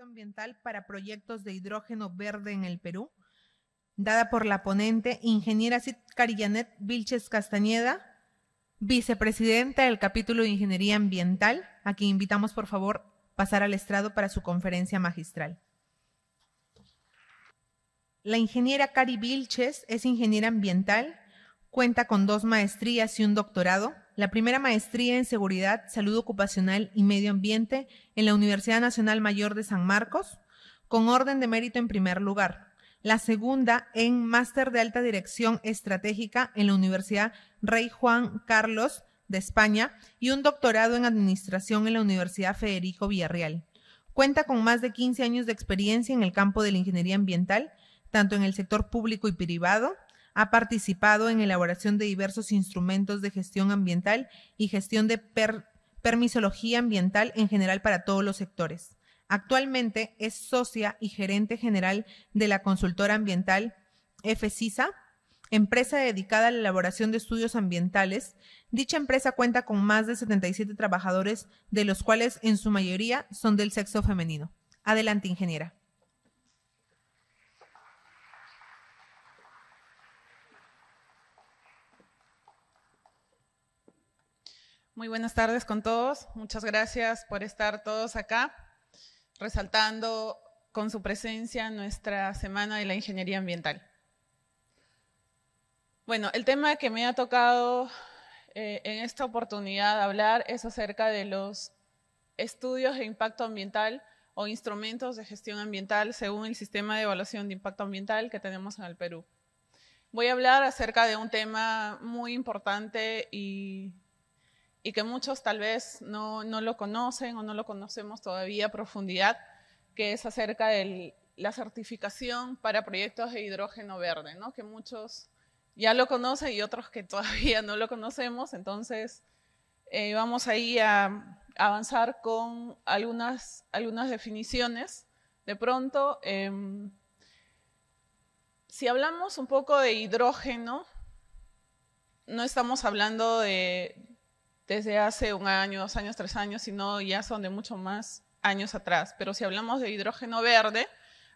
ambiental para proyectos de hidrógeno verde en el Perú, dada por la ponente ingeniera Cid Carillanet Vilches Castañeda, vicepresidenta del capítulo de Ingeniería Ambiental, a quien invitamos por favor pasar al estrado para su conferencia magistral. La ingeniera Cari Vilches es ingeniera ambiental, cuenta con dos maestrías y un doctorado la primera maestría en Seguridad, Salud Ocupacional y Medio Ambiente en la Universidad Nacional Mayor de San Marcos, con orden de mérito en primer lugar. La segunda en Máster de Alta Dirección Estratégica en la Universidad Rey Juan Carlos de España y un doctorado en Administración en la Universidad Federico Villarreal. Cuenta con más de 15 años de experiencia en el campo de la ingeniería ambiental, tanto en el sector público y privado, ha participado en elaboración de diversos instrumentos de gestión ambiental y gestión de permisología ambiental en general para todos los sectores. Actualmente es socia y gerente general de la consultora ambiental FCISA, empresa dedicada a la elaboración de estudios ambientales. Dicha empresa cuenta con más de 77 trabajadores, de los cuales en su mayoría son del sexo femenino. Adelante, ingeniera. Muy buenas tardes con todos. Muchas gracias por estar todos acá, resaltando con su presencia nuestra Semana de la Ingeniería Ambiental. Bueno, el tema que me ha tocado eh, en esta oportunidad hablar es acerca de los estudios de impacto ambiental o instrumentos de gestión ambiental según el sistema de evaluación de impacto ambiental que tenemos en el Perú. Voy a hablar acerca de un tema muy importante y y que muchos tal vez no, lo conocen o no lo conocemos todavía a profundidad, que es acerca de la certificación para proyectos de hidrógeno verde, que muchos ya lo conocen y otros que todavía no lo conocemos. Entonces, eh, vamos ahí a avanzar con algunas, algunas definiciones. De pronto, em, si hablamos un poco de hidrógeno, no estamos hablando de, desde hace un año, dos años, tres años, sino ya son de mucho más años atrás. Pero si hablamos de hidrógeno verde,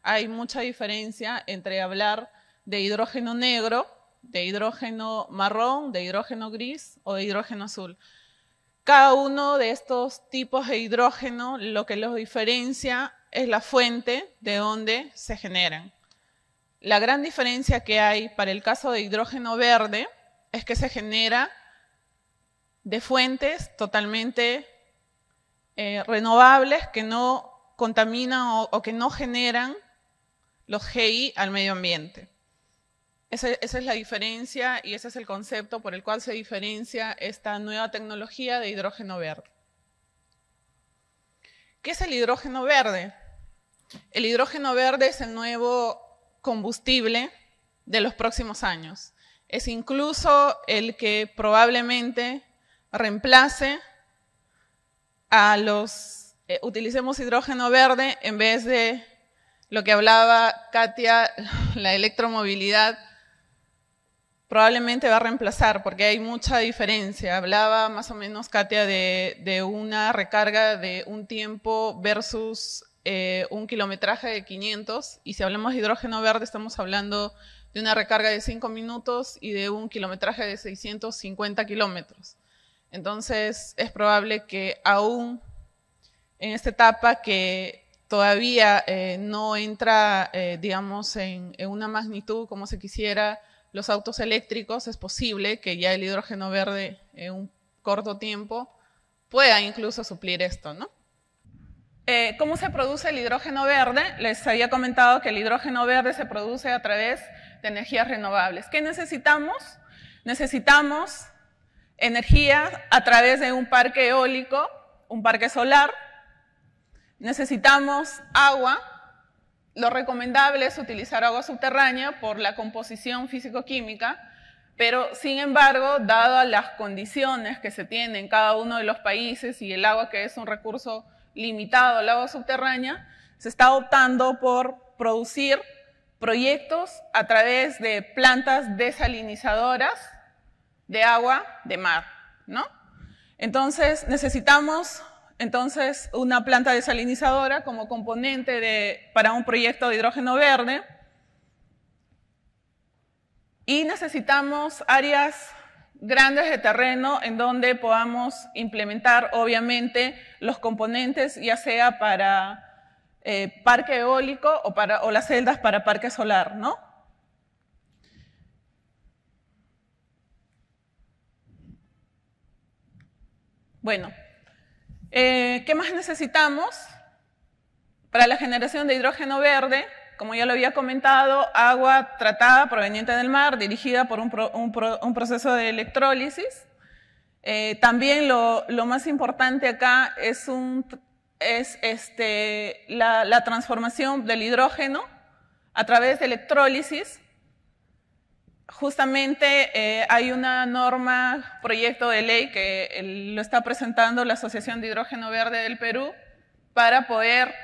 hay mucha diferencia entre hablar de hidrógeno negro, de hidrógeno marrón, de hidrógeno gris o de hidrógeno azul. Cada uno de estos tipos de hidrógeno lo que los diferencia es la fuente de donde se generan. La gran diferencia que hay para el caso de hidrógeno verde es que se genera de fuentes totalmente eh, renovables que no contaminan o, que no generan los GI al medio ambiente. esa es la diferencia y ese es el concepto por el cual se diferencia esta nueva tecnología de hidrógeno verde. ¿Qué es el hidrógeno verde? El hidrógeno verde es el nuevo combustible de los próximos años. Es incluso el que probablemente reemplace a los, eh, utilicemos hidrógeno verde en vez de lo que hablaba Katia, la electromovilidad, probablemente va a reemplazar, porque hay mucha diferencia. Hablaba más o menos Katia de, una recarga de un tiempo versus eh, un kilometraje de 500, y si hablamos de hidrógeno verde estamos hablando de una recarga de 5 minutos y de un kilometraje de 650 kilómetros. Entonces es probable que aún en esta etapa que todavía eh, no entra, eh, digamos, en, una magnitud como se quisiera los autos eléctricos, es posible que ya el hidrógeno verde en un corto tiempo pueda incluso suplir esto, ¿no? Eh, ¿Cómo se produce el hidrógeno verde? Les había comentado que el hidrógeno verde se produce a través de energías renovables. ¿Qué necesitamos? Necesitamos energía a través de un parque eólico, un parque solar. Necesitamos agua. Lo recomendable es utilizar agua subterránea por la composición físico-química, pero sin embargo, dadas las condiciones que se tienen en cada uno de los países y el agua que es un recurso limitado, el agua subterránea, se está optando por producir proyectos a través de plantas desalinizadoras de agua, de mar, ¿no? Entonces, necesitamos entonces una planta desalinizadora como componente para un proyecto de hidrógeno verde. Y necesitamos áreas grandes de terreno en donde podamos implementar, obviamente, los componentes, ya sea para eh, parque eólico o, para, o las celdas para parque solar, ¿no? Bueno, eh, ¿qué más necesitamos? Para la generación de hidrógeno verde, como ya lo había comentado, agua tratada proveniente del mar, dirigida por un, proceso de electrólisis. Eh, también lo, más importante acá es, este, la, la transformación del hidrógeno a través de electrólisis justamente eh, hay una norma, proyecto de ley que eh, lo está presentando la Asociación de Hidrógeno Verde del Perú para poder,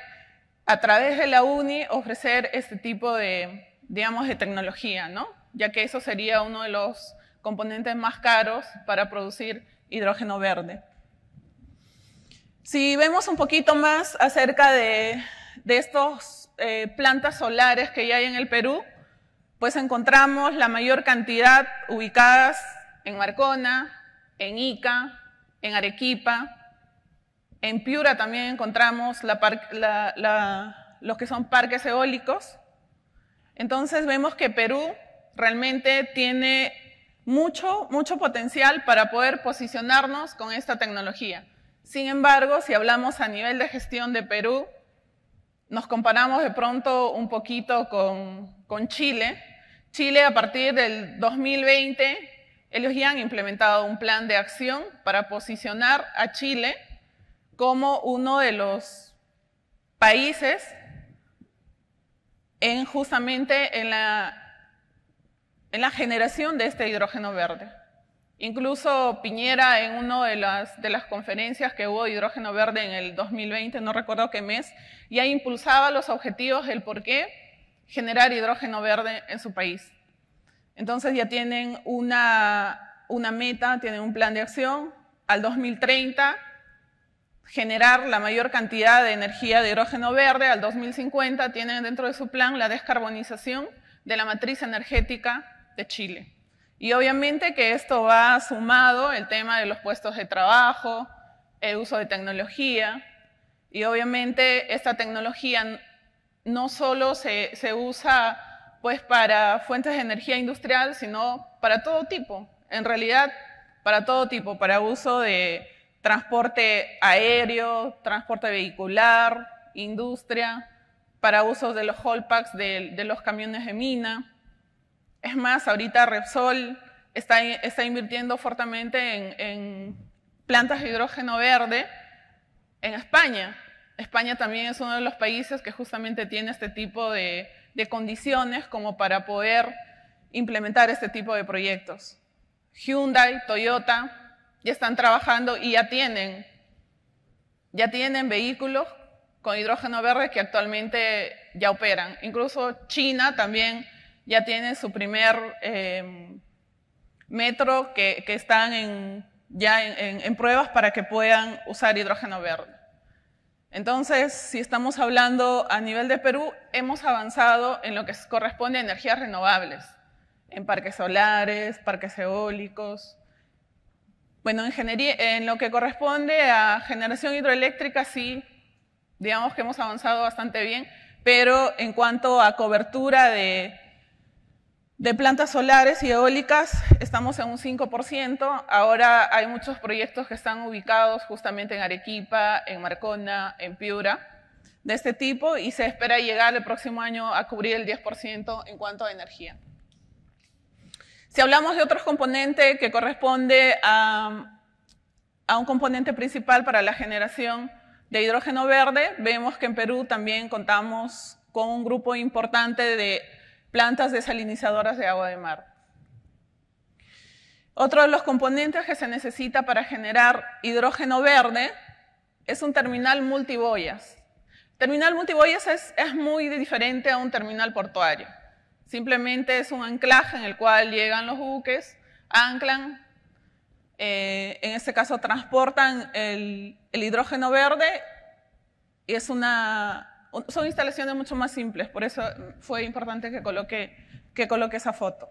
a través de la UNI, ofrecer este tipo de, de tecnología, ¿no? Ya que eso sería uno de los componentes más caros para producir hidrógeno verde. Si vemos un poquito más acerca de, estas eh, plantas solares que ya hay en el Perú, pues encontramos la mayor cantidad ubicadas en Marcona, en Ica, en Arequipa. En Piura también encontramos los que son parques eólicos. Entonces vemos que Perú realmente tiene mucho, mucho potencial para poder posicionarnos con esta tecnología. Sin embargo, si hablamos a nivel de gestión de Perú, nos comparamos de pronto un poquito con, con Chile. Chile, a partir del 2020, ellos ya han implementado un plan de acción para posicionar a Chile como uno de los países en justamente en la, en la generación de este hidrógeno verde. Incluso Piñera en una de las, de las conferencias que hubo de hidrógeno verde en el 2020, no recuerdo qué mes, ya impulsaba los objetivos, el por qué generar hidrógeno verde en su país. Entonces ya tienen una, una meta, tienen un plan de acción. Al 2030 generar la mayor cantidad de energía de hidrógeno verde. Al 2050 tienen dentro de su plan la descarbonización de la matriz energética de Chile. Y obviamente que esto va sumado el tema de los puestos de trabajo, el uso de tecnología. Y obviamente esta tecnología no solo se, usa pues para fuentes de energía industrial, sino para todo tipo. En realidad, para todo tipo, para uso de transporte aéreo, transporte vehicular, industria, para uso de los haul packs de, los camiones de mina. Es más, ahorita Repsol está, invirtiendo fuertemente en plantas de hidrógeno verde en España España también es uno de los países que justamente tiene este tipo de, condiciones como para poder implementar este tipo de proyectos. Hyundai, Toyota, ya están trabajando y ya tienen, ya tienen vehículos con hidrógeno verde que actualmente ya operan. Incluso China también ya tiene su primer eh, metro que, están ya en pruebas para que puedan usar hidrógeno verde. Entonces, si estamos hablando a nivel de Perú, hemos avanzado en lo que corresponde a energías renovables, en parques solares, parques eólicos. Bueno, en lo que corresponde a generación hidroeléctrica, sí, digamos que hemos avanzado bastante bien, pero en cuanto a cobertura de de plantas solares y eólicas estamos en un 5%. Ahora hay muchos proyectos que están ubicados justamente en Arequipa, en Marcona, en Piura, de este tipo y se espera llegar el próximo año a cubrir el 10% en cuanto a energía. Si hablamos de otro componente que corresponde a, a un componente principal para la generación de hidrógeno verde, vemos que en Perú también contamos con un grupo importante de plantas desalinizadoras de agua de mar. Otro de los componentes que se necesita para generar hidrógeno verde es un terminal multiboyas. Terminal multiboyas es, muy diferente a un terminal portuario. Simplemente es un anclaje en el cual llegan los buques, anclan, eh, en este caso transportan el hidrógeno verde y es una son instalaciones mucho más simples, por eso fue importante que coloque, que coloque esa foto.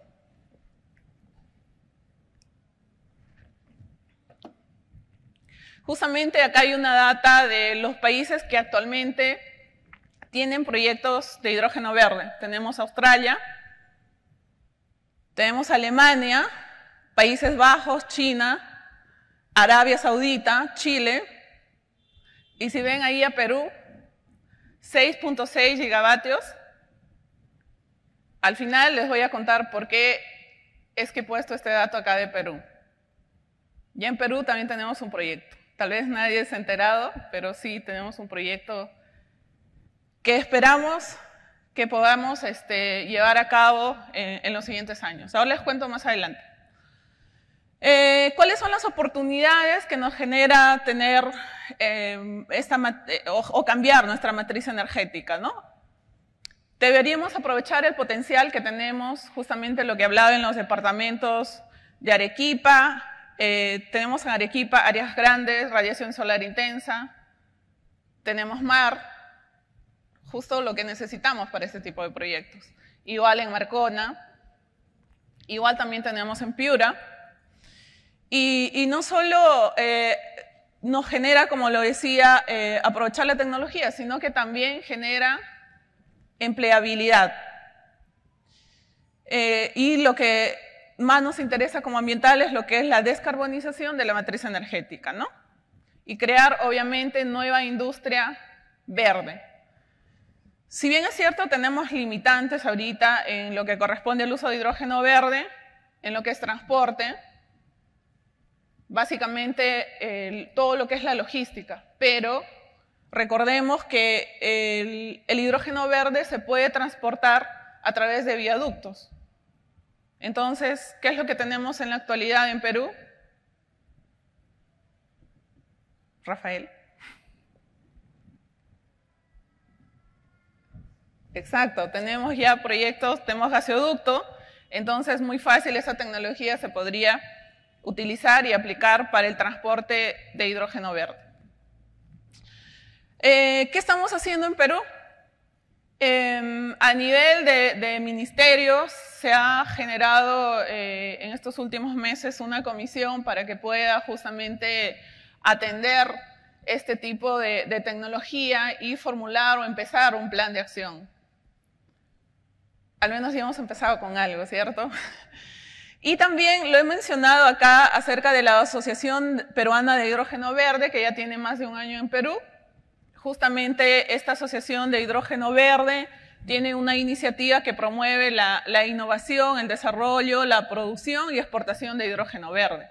Justamente acá hay una data de los países que actualmente tienen proyectos de hidrógeno verde. Tenemos Australia, tenemos Alemania, Países Bajos, China, Arabia Saudita, Chile, y si ven ahí a Perú, 6.6 gigavatios. Al final les voy a contar por qué es que he puesto este dato acá de Perú. Ya en Perú también tenemos un proyecto. Tal vez nadie se ha enterado, pero sí tenemos un proyecto que esperamos que podamos este, llevar a cabo en los siguientes años. Ahora les cuento más adelante. Eh, ¿Cuáles son las oportunidades que nos genera tener em, esta eh, o, cambiar nuestra matriz energética? ¿no? Deberíamos aprovechar el potencial que tenemos, justamente lo que he hablado en los departamentos de Arequipa. Eh, tenemos en Arequipa áreas grandes, radiación solar intensa, tenemos mar, justo lo que necesitamos para este tipo de proyectos. Igual en Marcona, igual también tenemos en Piura, y, no solo eh, nos genera, como lo decía, eh, aprovechar la tecnología, sino que también genera empleabilidad. Eh, y lo que más nos interesa como ambiental es lo que es la descarbonización de la matriz energética, ¿no? Y crear, obviamente, nueva industria verde. Si bien es cierto, tenemos limitantes ahorita en lo que corresponde al uso de hidrógeno verde, en lo que es transporte, básicamente todo lo que es la logística, pero recordemos que el, hidrógeno verde se puede transportar a través de viaductos. Entonces, ¿qué es lo que tenemos en la actualidad en Perú? Rafael. Exacto, tenemos ya proyectos, tenemos gaseoducto. entonces muy fácil esa tecnología se podría utilizar y aplicar para el transporte de hidrógeno verde. Eh, ¿Qué estamos haciendo en Perú? Em, a nivel de, ministerios se ha generado eh, en estos últimos meses una comisión para que pueda justamente atender este tipo de, de tecnología y formular o empezar un plan de acción. Al menos ya hemos empezado con algo, ¿cierto? Y también lo he mencionado acá acerca de la Asociación Peruana de Hidrógeno Verde, que ya tiene más de un año en Perú. Justamente esta Asociación de Hidrógeno Verde tiene una iniciativa que promueve la, innovación, el desarrollo, la producción y exportación de hidrógeno verde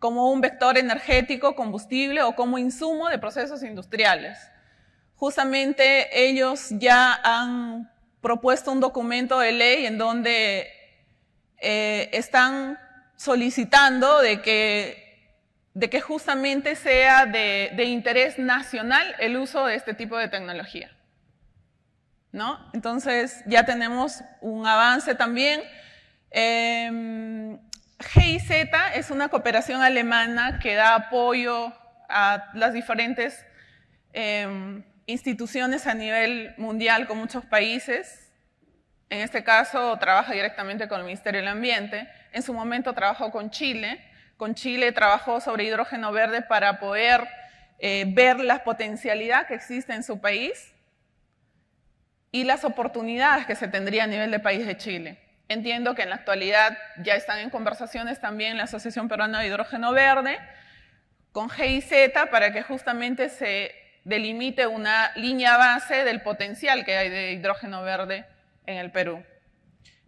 como un vector energético, combustible o como insumo de procesos industriales. Justamente ellos ya han propuesto un documento de ley en donde eh, están solicitando de que, justamente sea de, interés nacional el uso de este tipo de tecnología. Entonces ya tenemos un avance también. Em, GIZ es una cooperación alemana que da apoyo a las diferentes em, instituciones a nivel mundial con muchos países en este caso, trabaja directamente con el Ministerio del Ambiente. En su momento trabajó con Chile. Con Chile trabajó sobre hidrógeno verde para poder eh, ver la potencialidad que existe en su país y las oportunidades que se tendría a nivel de país de Chile. Entiendo que en la actualidad ya están en conversaciones también la Asociación Peruana de Hidrógeno Verde con GIZ para que justamente se delimite una línea base del potencial que hay de hidrógeno verde en el Perú.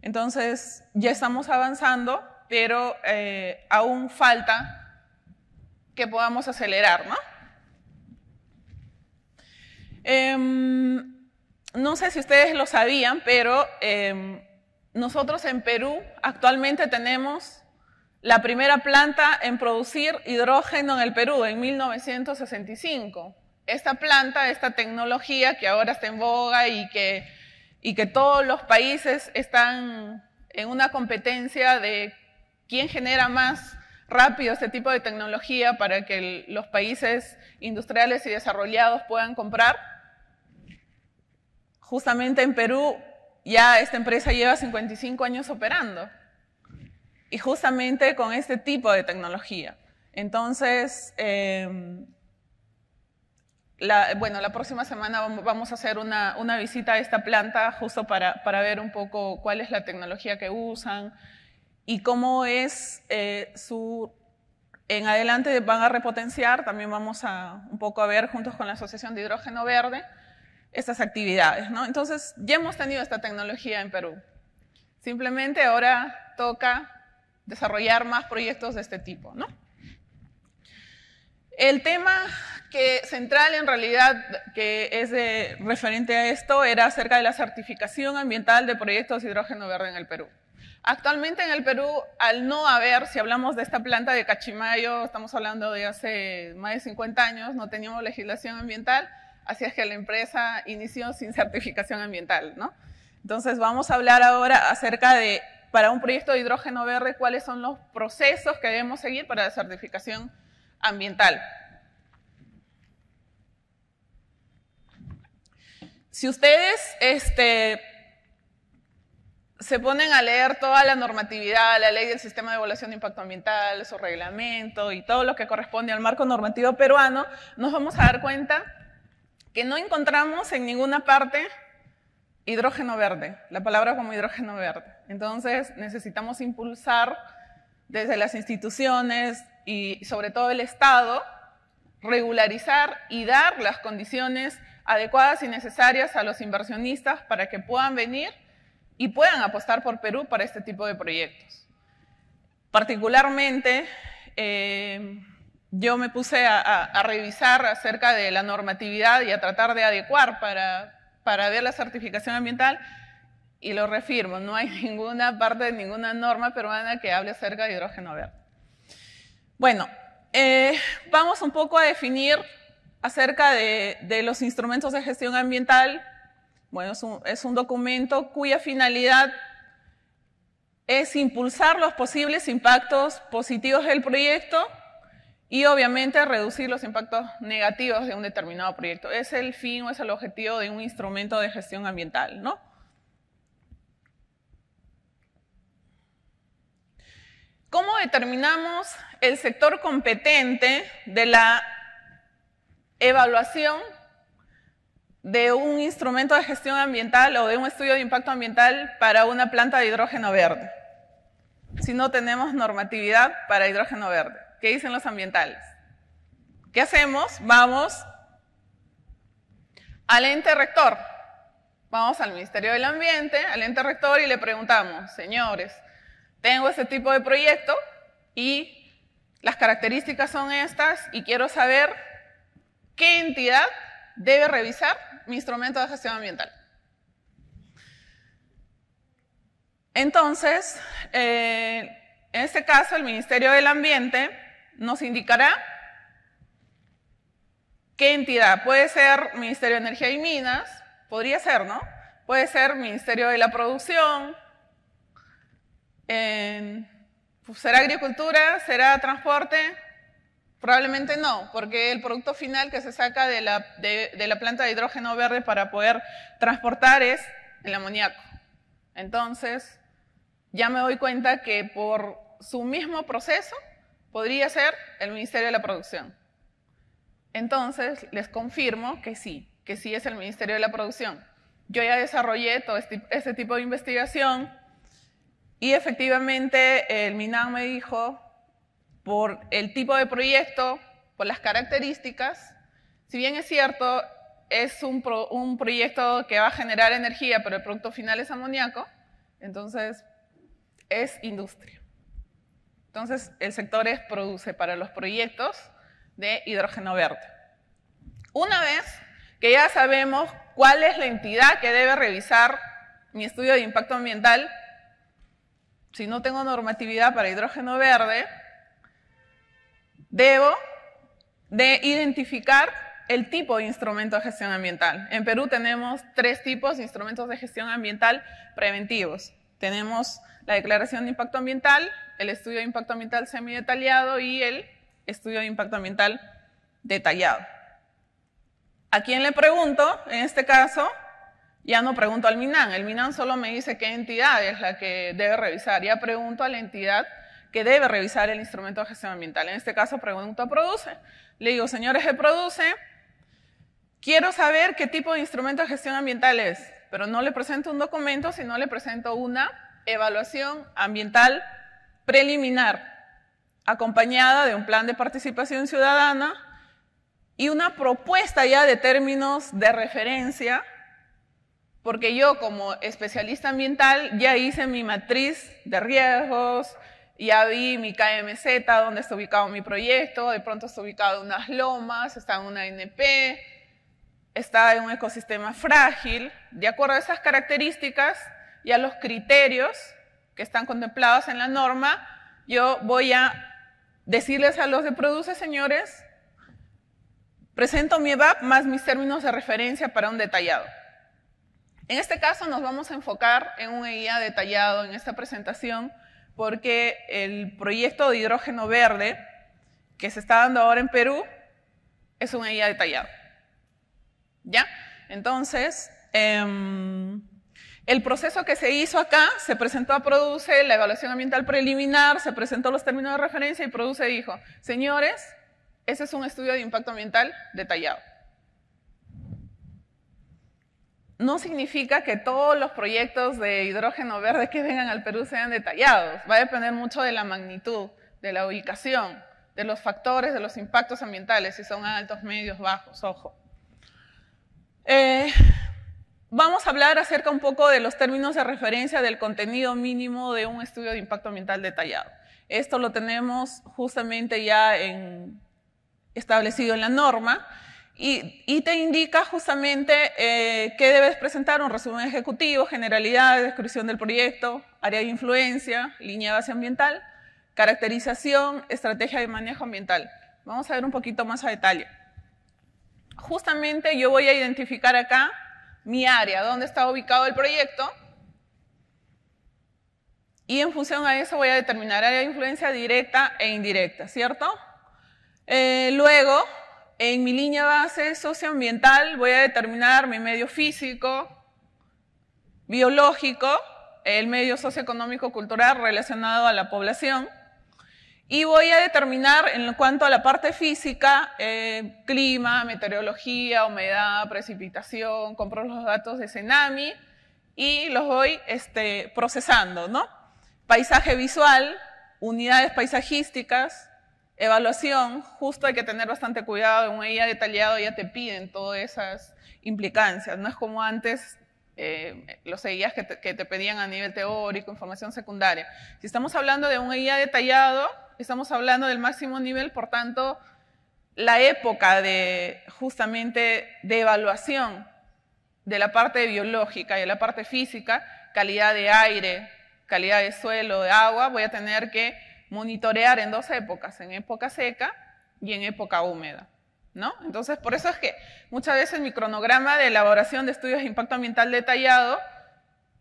Entonces, ya estamos avanzando, pero eh, aún falta que podamos acelerar, ¿no? Em, no sé si ustedes lo sabían, pero em, nosotros en Perú actualmente tenemos la primera planta en producir hidrógeno en el Perú en 1965. Esta planta, esta tecnología que ahora está en boga y que y que todos los países están en una competencia de quién genera más rápido este tipo de tecnología para que los países industriales y desarrollados puedan comprar. Justamente en Perú ya esta empresa lleva 55 años operando y justamente con este tipo de tecnología. Entonces, em, bueno, la próxima semana vamos a hacer una, visita a esta planta justo para, ver un poco cuál es la tecnología que usan y cómo es eh, su... En adelante van a repotenciar, también vamos a un poco a ver juntos con la Asociación de Hidrógeno Verde estas actividades, ¿no? Entonces, ya hemos tenido esta tecnología en Perú. Simplemente ahora toca desarrollar más proyectos de este tipo, ¿no? El tema central en realidad que es referente a esto era acerca de la certificación ambiental de proyectos de hidrógeno verde en el Perú. Actualmente en el Perú, al no haber, si hablamos de esta planta de Cachimayo, estamos hablando de hace más de 50 años, no teníamos legislación ambiental, así es que la empresa inició sin certificación ambiental, ¿no? Entonces vamos a hablar ahora acerca de, para un proyecto de hidrógeno verde, cuáles son los procesos que debemos seguir para la certificación ambiental ambiental. Si ustedes este, se ponen a leer toda la normatividad, la ley del sistema de evaluación de impacto ambiental, su reglamento y todo lo que corresponde al marco normativo peruano, nos vamos a dar cuenta que no encontramos en ninguna parte hidrógeno verde, la palabra como hidrógeno verde. Entonces necesitamos impulsar desde las instituciones, y sobre todo el Estado, regularizar y dar las condiciones adecuadas y necesarias a los inversionistas para que puedan venir y puedan apostar por Perú para este tipo de proyectos. Particularmente, eh, yo me puse a, revisar acerca de la normatividad y a tratar de adecuar para, para ver la certificación ambiental y lo reafirmo, no hay ninguna parte de ninguna norma peruana que hable acerca de hidrógeno verde. Bueno, eh, vamos un poco a definir acerca de, los instrumentos de gestión ambiental. Bueno, es un, es un documento cuya finalidad es impulsar los posibles impactos positivos del proyecto y obviamente reducir los impactos negativos de un determinado proyecto. Es el fin o es el objetivo de un instrumento de gestión ambiental, ¿no? ¿Cómo determinamos el sector competente de la evaluación de un instrumento de gestión ambiental o de un estudio de impacto ambiental para una planta de hidrógeno verde? Si no tenemos normatividad para hidrógeno verde, ¿qué dicen los ambientales? ¿Qué hacemos? Vamos al ente rector. Vamos al Ministerio del Ambiente, al ente rector y le preguntamos, señores, tengo este tipo de proyecto y las características son estas y quiero saber qué entidad debe revisar mi instrumento de gestión ambiental. Entonces, eh, en este caso, el Ministerio del Ambiente nos indicará qué entidad. Puede ser Ministerio de Energía y Minas, podría ser, ¿no? Puede ser Ministerio de la Producción, pues, ¿Será agricultura? ¿Será transporte? Probablemente no, porque el producto final que se saca de la, planta de hidrógeno verde para poder transportar es el amoníaco. Entonces, ya me doy cuenta que por su mismo proceso podría ser el Ministerio de la Producción. Entonces, les confirmo que sí, que sí es el Ministerio de la Producción. Yo ya desarrollé todo este, este tipo de investigación, y efectivamente el MINAM me dijo, por el tipo de proyecto, por las características, si bien es cierto, es un, un proyecto que va a generar energía, pero el producto final es amoníaco, entonces es industria. Entonces el sector es produce para los proyectos de hidrógeno verde. Una vez que ya sabemos cuál es la entidad que debe revisar mi estudio de impacto ambiental, si no tengo normatividad para hidrógeno verde, debo de identificar el tipo de instrumento de gestión ambiental. En Perú tenemos tres tipos de instrumentos de gestión ambiental preventivos. Tenemos la declaración de impacto ambiental, el estudio de impacto ambiental semidetallado y el estudio de impacto ambiental detallado. ¿A quién le pregunto, en este caso, ya no pregunto al MINAN, el MINAN solo me dice qué entidad es la que debe revisar. Ya pregunto a la entidad que debe revisar el instrumento de gestión ambiental. En este caso pregunto a Produce. Le digo, señores de Produce, quiero saber qué tipo de instrumento de gestión ambiental es, pero no le presento un documento, sino le presento una evaluación ambiental preliminar, acompañada de un plan de participación ciudadana y una propuesta ya de términos de referencia porque yo como especialista ambiental ya hice mi matriz de riesgos, ya vi mi KMZ, donde está ubicado mi proyecto, de pronto está ubicado en unas lomas, está en una NP, está en un ecosistema frágil. De acuerdo a esas características y a los criterios que están contemplados en la norma, yo voy a decirles a los de Produce, señores, presento mi EVAP más mis términos de referencia para un detallado. En este caso nos vamos a enfocar en un EIA detallado en esta presentación porque el proyecto de hidrógeno verde que se está dando ahora en Perú es un EIA detallado. ¿Ya? Entonces, em, el proceso que se hizo acá, se presentó a Produce, la evaluación ambiental preliminar, se presentó los términos de referencia y Produce dijo, señores, ese es un estudio de impacto ambiental detallado no significa que todos los proyectos de hidrógeno verde que vengan al Perú sean detallados. Va a depender mucho de la magnitud, de la ubicación, de los factores, de los impactos ambientales, si son altos, medios, bajos, ojo. Eh, vamos a hablar acerca un poco de los términos de referencia del contenido mínimo de un estudio de impacto ambiental detallado. Esto lo tenemos justamente ya establecido en la norma y, te indica justamente eh, qué debes presentar, un resumen ejecutivo, generalidad, descripción del proyecto, área de influencia, línea base ambiental, caracterización, estrategia de manejo ambiental. Vamos a ver un poquito más a detalle. Justamente yo voy a identificar acá mi área, dónde está ubicado el proyecto, y en función a eso voy a determinar área de influencia directa e indirecta, ¿cierto? Eh, luego, en mi línea base socioambiental voy a determinar mi medio físico, biológico, el medio socioeconómico cultural relacionado a la población. Y voy a determinar en cuanto a la parte física, eh, clima, meteorología, humedad, precipitación, compro los datos de Cenami y los voy este, procesando, ¿no? Paisaje visual, unidades paisajísticas, Evaluación, justo hay que tener bastante cuidado, en un EIA detallado ya te piden todas esas implicancias, no es como antes eh, los EIAs que te, pedían a nivel teórico, información secundaria. Si estamos hablando de un EIA detallado, estamos hablando del máximo nivel, por tanto, la época de justamente de evaluación de la parte biológica y de la parte física, calidad de aire, calidad de suelo, de agua, voy a tener que monitorear en dos épocas, en época seca y en época húmeda. ¿No? Entonces, por eso es que muchas veces mi cronograma de elaboración de estudios de impacto ambiental detallado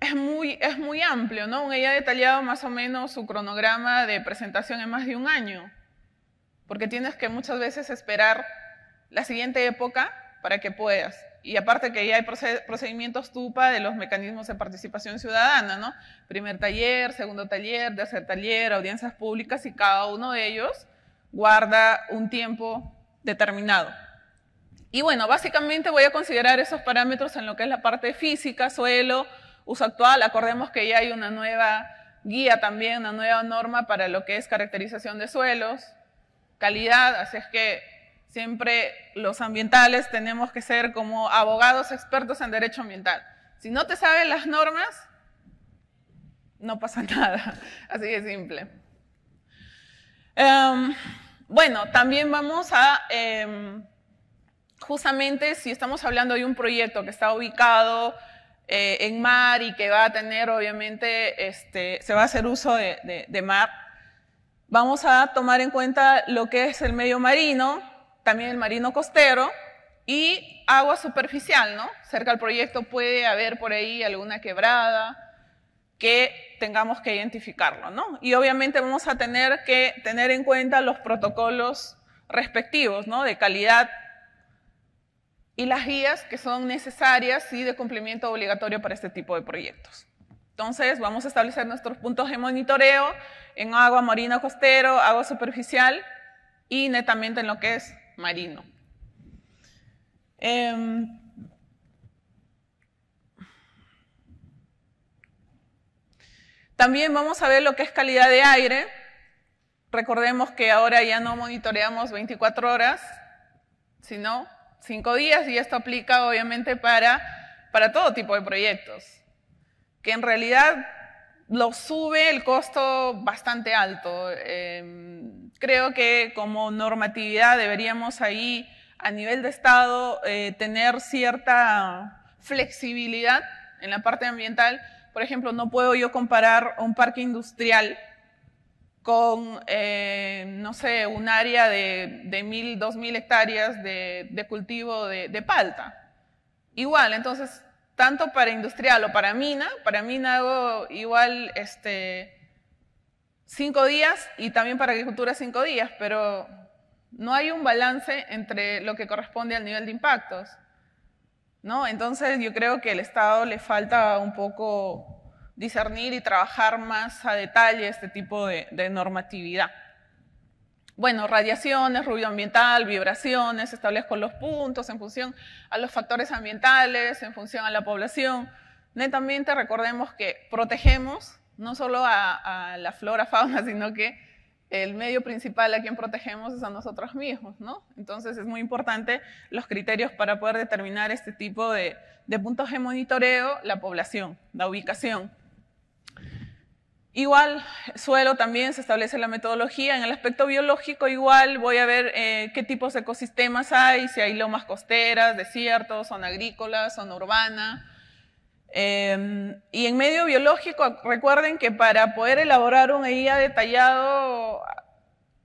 es muy, es muy amplio, ¿no? Un ella detallado más o menos su cronograma de presentación en más de un año, porque tienes que muchas veces esperar la siguiente época para que puedas y aparte que ya hay procedimientos TUPA de los mecanismos de participación ciudadana, ¿no? Primer taller, segundo taller, tercer taller, audiencias públicas y cada uno de ellos guarda un tiempo determinado. Y bueno, básicamente voy a considerar esos parámetros en lo que es la parte física, suelo, uso actual. Acordemos que ya hay una nueva guía también, una nueva norma para lo que es caracterización de suelos, calidad, así es que siempre los ambientales tenemos que ser como abogados expertos en derecho ambiental. Si no te saben las normas, no pasa nada. Así de simple. Em, bueno, también vamos a, em, justamente si estamos hablando de un proyecto que está ubicado eh, en mar y que va a tener, obviamente, este, se va a hacer uso de mar, vamos a tomar en cuenta lo que es el medio marino, también el marino costero y agua superficial, ¿no? Cerca del proyecto puede haber por ahí alguna quebrada que tengamos que identificarlo, ¿no? Y obviamente vamos a tener que tener en cuenta los protocolos respectivos, ¿no? De calidad y las guías que son necesarias y de cumplimiento obligatorio para este tipo de proyectos. Entonces, vamos a establecer nuestros puntos de monitoreo en agua marino costero, agua superficial y netamente en lo que es marino. Em, también vamos a ver lo que es calidad de aire. Recordemos que ahora ya no monitoreamos 24 horas, sino 5 días, y esto aplica obviamente para, para todo tipo de proyectos, que en realidad lo sube el costo bastante alto. Em, creo que como normatividad deberíamos ahí a nivel de Estado eh, tener cierta flexibilidad en la parte ambiental. Por ejemplo, no puedo yo comparar un parque industrial con, eh, no sé, un área de, mil, dos mil hectáreas de, cultivo de, de, palta. Igual, entonces, tanto para industrial o para mina, para mina hago igual este, cinco días y también para agricultura cinco días, pero no hay un balance entre lo que corresponde al nivel de impactos. ¿no? Entonces yo creo que al Estado le falta un poco discernir y trabajar más a detalle este tipo de, de normatividad. Bueno, radiaciones, ruido ambiental, vibraciones, establezco los puntos en función a los factores ambientales, en función a la población. Netamente recordemos que protegemos no solo a, la flora, fauna, sino que el medio principal a quien protegemos es a nosotros mismos, ¿no? Entonces es muy importante los criterios para poder determinar este tipo de, puntos de monitoreo, la población, la ubicación. Igual, suelo también se establece la metodología. En el aspecto biológico, igual voy a ver eh, qué tipos de ecosistemas hay, si hay lomas costeras, desiertos, zona agrícola, zona urbana, Em, y en medio biológico, recuerden que para poder elaborar un EIA detallado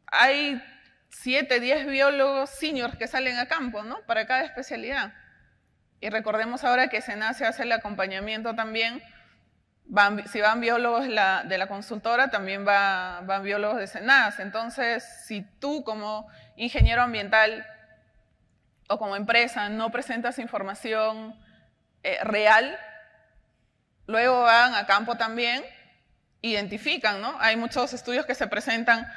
hay 7, 10 biólogos seniors que salen a campo, ¿no? Para cada especialidad. Y recordemos ahora que se hace el acompañamiento también. si van biólogos de la consultora, también van biólogos de SENACE. Entonces, si tú como ingeniero ambiental o como empresa no presentas información eh, real, Luego van a campo también, identifican, ¿no? Hay muchos estudios que se presentan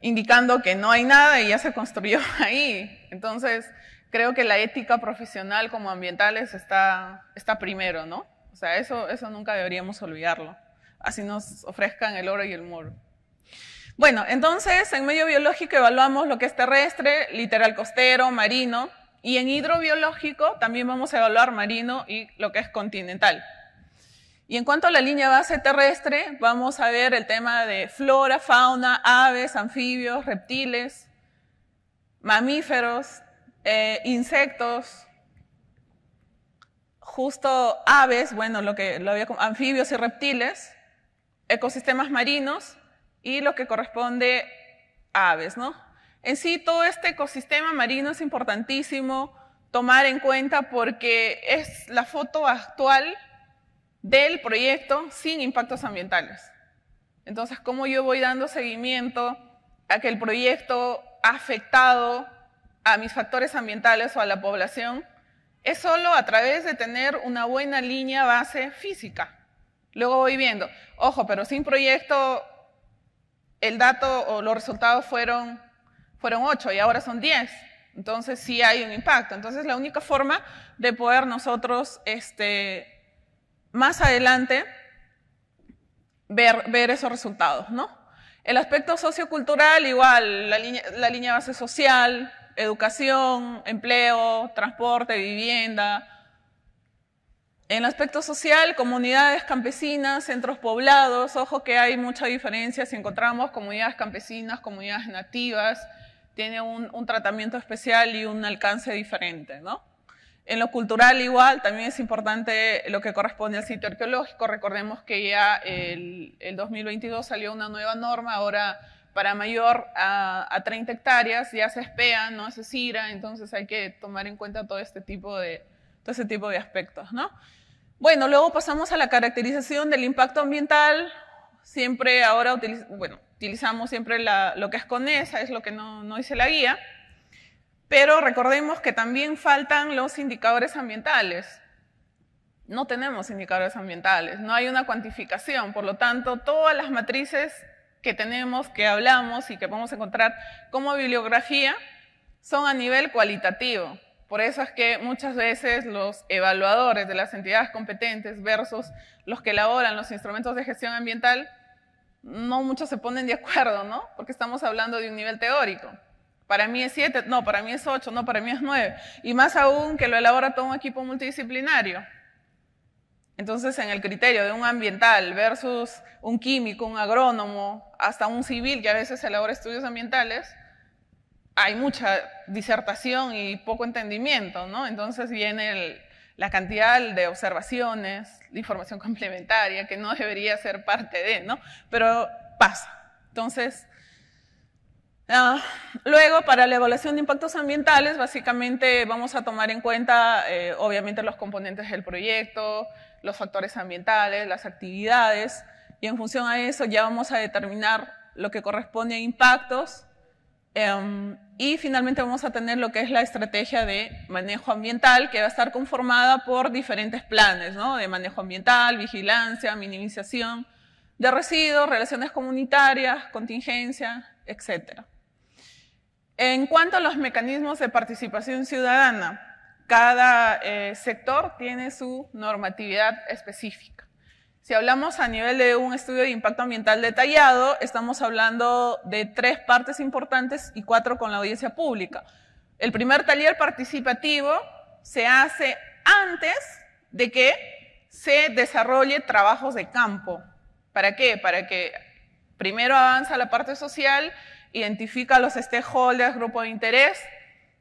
indicando que no hay nada y ya se construyó ahí. Entonces, creo que la ética profesional como ambientales está, primero, ¿no? O sea, eso, nunca deberíamos olvidarlo. Así nos ofrezcan el oro y el muro. Bueno, entonces en medio biológico evaluamos lo que es terrestre, literal costero, marino, y en hidrobiológico también vamos a evaluar marino y lo que es continental. Y en cuanto a la línea base terrestre, vamos a ver el tema de flora, fauna, aves, anfibios, reptiles, mamíferos, eh, insectos, justo aves, bueno, lo que lo había anfibios y reptiles, ecosistemas marinos y lo que corresponde a aves, ¿no? En sí, todo este ecosistema marino es importantísimo tomar en cuenta porque es la foto actual del proyecto sin impactos ambientales. Entonces, ¿cómo yo voy dando seguimiento a que el proyecto ha afectado a mis factores ambientales o a la población? Es solo a través de tener una buena línea base física. Luego voy viendo, ojo, pero sin proyecto el dato o los resultados fueron, fueron 8 y ahora son 10. Entonces sí hay un impacto. Entonces la única forma de poder nosotros este, más adelante ver, esos resultados, ¿no? El aspecto sociocultural, igual, la línea, base social, educación, empleo, transporte, vivienda. En el aspecto social, comunidades campesinas, centros poblados, ojo que hay mucha diferencia si encontramos comunidades campesinas, comunidades nativas, tiene un, un, tratamiento especial y un alcance diferente, ¿no? En lo cultural igual, también es importante lo que corresponde al sitio arqueológico. Recordemos que ya el, el 2022 salió una nueva norma, ahora para mayor a, 30 hectáreas ya se espea, no se cira, entonces hay que tomar en cuenta todo este tipo de, todo este tipo de aspectos. ¿no? Bueno, luego pasamos a la caracterización del impacto ambiental. Siempre ahora bueno, utilizamos siempre lo que es CONESA, es lo que no, no dice la guía. Pero recordemos que también faltan los indicadores ambientales. No tenemos indicadores ambientales, no hay una cuantificación, por lo tanto, todas las matrices que tenemos, que hablamos y que podemos encontrar como bibliografía son a nivel cualitativo. Por eso es que muchas veces los evaluadores de las entidades competentes versus los que elaboran los instrumentos de gestión ambiental, no muchos se ponen de acuerdo, ¿no? Porque estamos hablando de un nivel teórico. Para mí es siete, no, para mí es ocho, no, para mí es nueve. Y más aún que lo elabora todo un equipo multidisciplinario. Entonces, en el criterio de un ambiental versus un químico, un agrónomo, hasta un civil que a veces elabora estudios ambientales, hay mucha disertación y poco entendimiento, ¿no? Entonces viene la cantidad de observaciones, de información complementaria, que no debería ser parte de, ¿no? Pero pasa. Entonces, Ah, luego, para la evaluación de impactos ambientales, básicamente vamos a tomar en cuenta, eh, obviamente, los componentes del proyecto, los factores ambientales, las actividades, y en función a eso ya vamos a determinar lo que corresponde a impactos, em, y finalmente vamos a tener lo que es la estrategia de manejo ambiental, que va a estar conformada por diferentes planes, ¿no? De manejo ambiental, vigilancia, minimización de residuos, relaciones comunitarias, contingencia, etcétera. En cuanto a los mecanismos de participación ciudadana, cada eh, sector tiene su normatividad específica. Si hablamos a nivel de un estudio de impacto ambiental detallado, estamos hablando de tres partes importantes y cuatro con la audiencia pública. El primer taller participativo se hace antes de que se desarrolle trabajos de campo. ¿Para qué? Para que primero avanza la parte social identifica a los stakeholders, grupo de interés,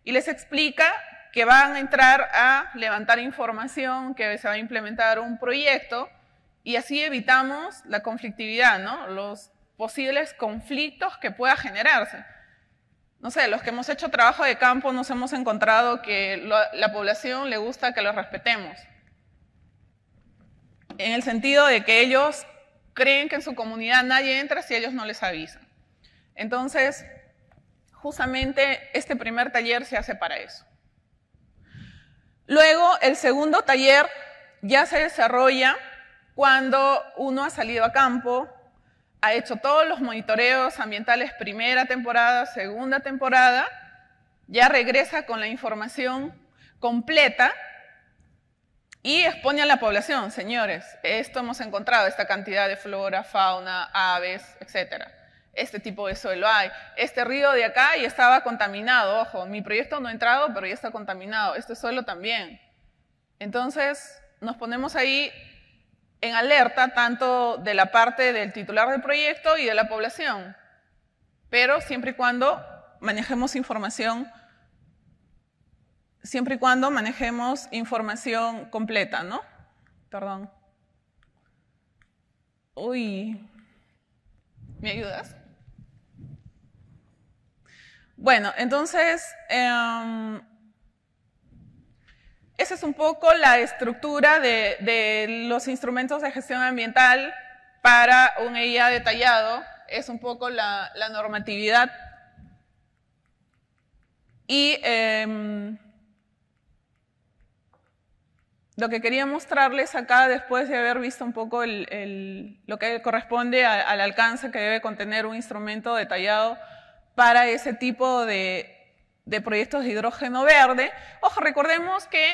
y les explica que van a entrar a levantar información, que se va a implementar un proyecto, y así evitamos la conflictividad, Los posibles conflictos que pueda generarse. No sé, los que hemos hecho trabajo de campo nos hemos encontrado que la población le gusta que los respetemos. En el sentido de que ellos creen que en su comunidad nadie entra si ellos no les avisan. Entonces, justamente este primer taller se hace para eso. Luego, el segundo taller ya se desarrolla cuando uno ha salido a campo, ha hecho todos los monitoreos ambientales primera temporada, segunda temporada, ya regresa con la información completa y expone a la población, señores, esto hemos encontrado, esta cantidad de flora, fauna, aves, etcétera este tipo de suelo hay, este río de acá ya estaba contaminado, ojo, mi proyecto no ha entrado, pero ya está contaminado, este suelo también. Entonces, nos ponemos ahí en alerta tanto de la parte del titular del proyecto y de la población, pero siempre y cuando manejemos información siempre y cuando manejemos información completa, ¿no? Perdón. Uy, ¿me ayudas? Bueno, entonces, em, esa es un poco la estructura de, los instrumentos de gestión ambiental para un EIA detallado, es un poco la, normatividad. Y em, lo que quería mostrarles acá, después de haber visto un poco lo que corresponde al alcance que debe contener un instrumento detallado, para ese tipo de, proyectos de hidrógeno verde. Ojo, recordemos que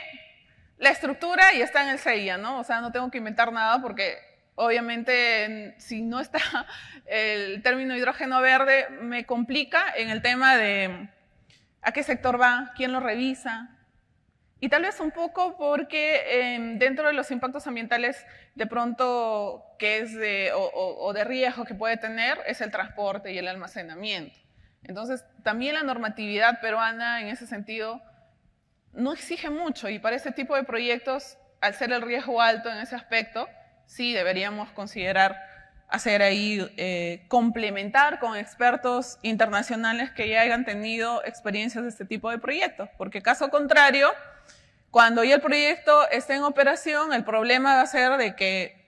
la estructura ya está en el CEIA, ¿no? O sea, no tengo que inventar nada porque obviamente si no está el término hidrógeno verde me complica en el tema de a qué sector va, quién lo revisa. Y tal vez un poco porque em, dentro de los impactos ambientales de pronto que es o de riesgo que puede tener es el transporte y el almacenamiento. Entonces, también la normatividad peruana en ese sentido no exige mucho y para ese tipo de proyectos, al ser el riesgo alto en ese aspecto, sí deberíamos considerar hacer ahí, eh, complementar con expertos internacionales que ya hayan tenido experiencias de este tipo de proyectos, porque caso contrario, cuando ya el proyecto esté en operación, el problema va a ser de que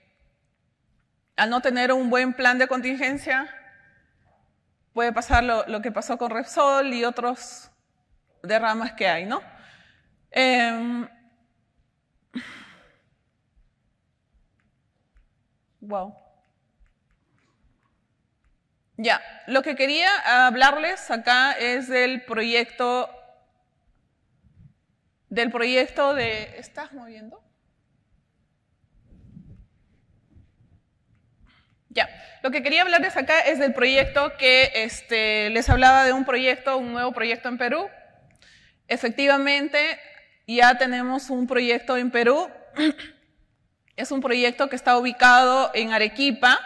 al no tener un buen plan de contingencia, puede pasar lo, que pasó con Repsol y otros derramas que hay, ¿no? Em, wow. Ya, lo que quería hablarles acá es del proyecto, del proyecto de, ¿estás moviendo? Lo que quería hablarles acá es del proyecto que este, les hablaba de un proyecto, un nuevo proyecto en Perú. Efectivamente, ya tenemos un proyecto en Perú. Es un proyecto que está ubicado en Arequipa.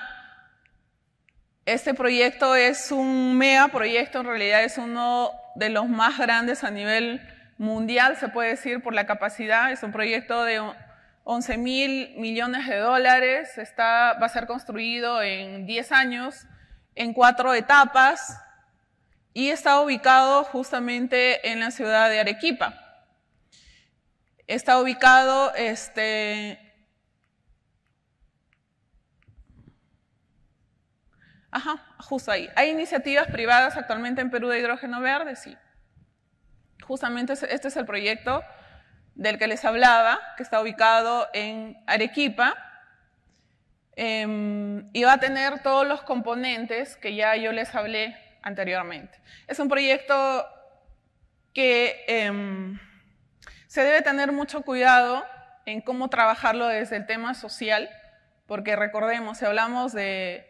Este proyecto es un mega proyecto, en realidad es uno de los más grandes a nivel mundial, se puede decir, por la capacidad. Es un proyecto de 11 mil millones de dólares, está, va a ser construido en 10 años, en cuatro etapas, y está ubicado justamente en la ciudad de Arequipa. Está ubicado este, Ajá, justo ahí. ¿Hay iniciativas privadas actualmente en Perú de hidrógeno verde? Sí. Justamente este es el proyecto del que les hablaba, que está ubicado en Arequipa, em, y va a tener todos los componentes que ya yo les hablé anteriormente. Es un proyecto que em, se debe tener mucho cuidado en cómo trabajarlo desde el tema social, porque recordemos, si hablamos de,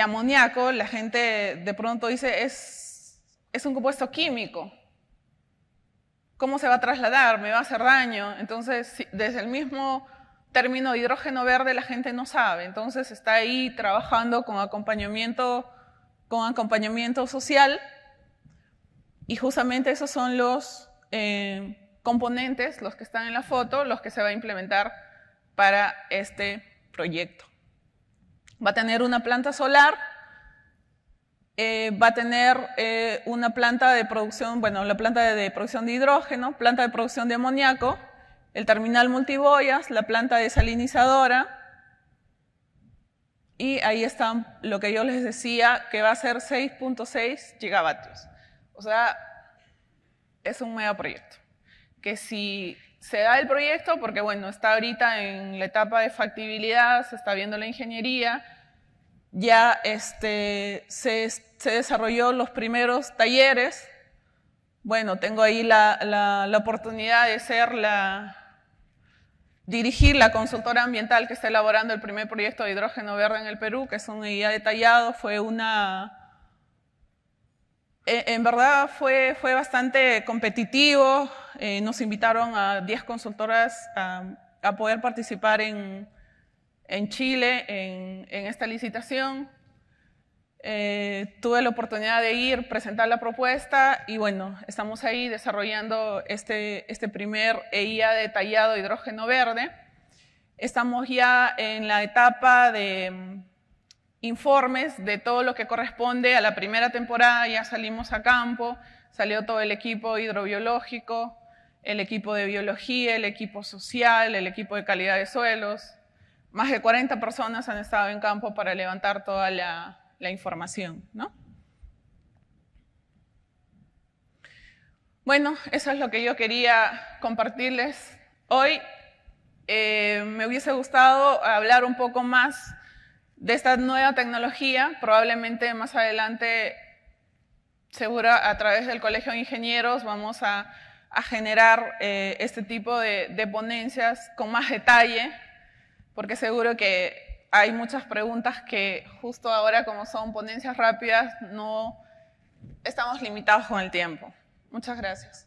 amoníaco, la gente de pronto dice, es, es un compuesto químico, ¿Cómo se va a trasladar? ¿Me va a hacer daño? Entonces, desde el mismo término hidrógeno verde la gente no sabe. Entonces, está ahí trabajando con acompañamiento, con acompañamiento social y justamente esos son los eh, componentes, los que están en la foto, los que se va a implementar para este proyecto. Va a tener una planta solar, eh, va a tener eh, una planta de producción, bueno, la planta de, producción de hidrógeno, planta de producción de amoníaco, el terminal multiboyas, la planta desalinizadora, y ahí está lo que yo les decía, que va a ser 6.6 gigavatios. O sea, es un megaproyecto. Que si se da el proyecto, porque bueno, está ahorita en la etapa de factibilidad, se está viendo la ingeniería, ya este, se, desarrolló los primeros talleres. Bueno, tengo ahí la, oportunidad de ser la, dirigir la consultora ambiental que está elaborando el primer proyecto de hidrógeno verde en el Perú, que es un guía detallado, fue una... E, en verdad fue, bastante competitivo, eh, nos invitaron a 10 consultoras a, poder participar en, en Chile en, esta licitación. Eh, tuve la oportunidad de ir, presentar la propuesta y bueno, estamos ahí desarrollando este, este primer EIA detallado hidrógeno verde. Estamos ya en la etapa de mm, informes de todo lo que corresponde a la primera temporada, ya salimos a campo, salió todo el equipo hidrobiológico, el equipo de biología, el equipo social, el equipo de calidad de suelos, más de 40 personas han estado en campo para levantar toda la, información, ¿no? Bueno, eso es lo que yo quería compartirles hoy. Eh, me hubiese gustado hablar un poco más de esta nueva tecnología, probablemente más adelante, seguro a través del Colegio de Ingenieros vamos a, generar eh, este tipo de ponencias con más detalle, porque seguro que hay muchas preguntas que justo ahora, como son ponencias rápidas, no estamos limitados con el tiempo. Muchas gracias.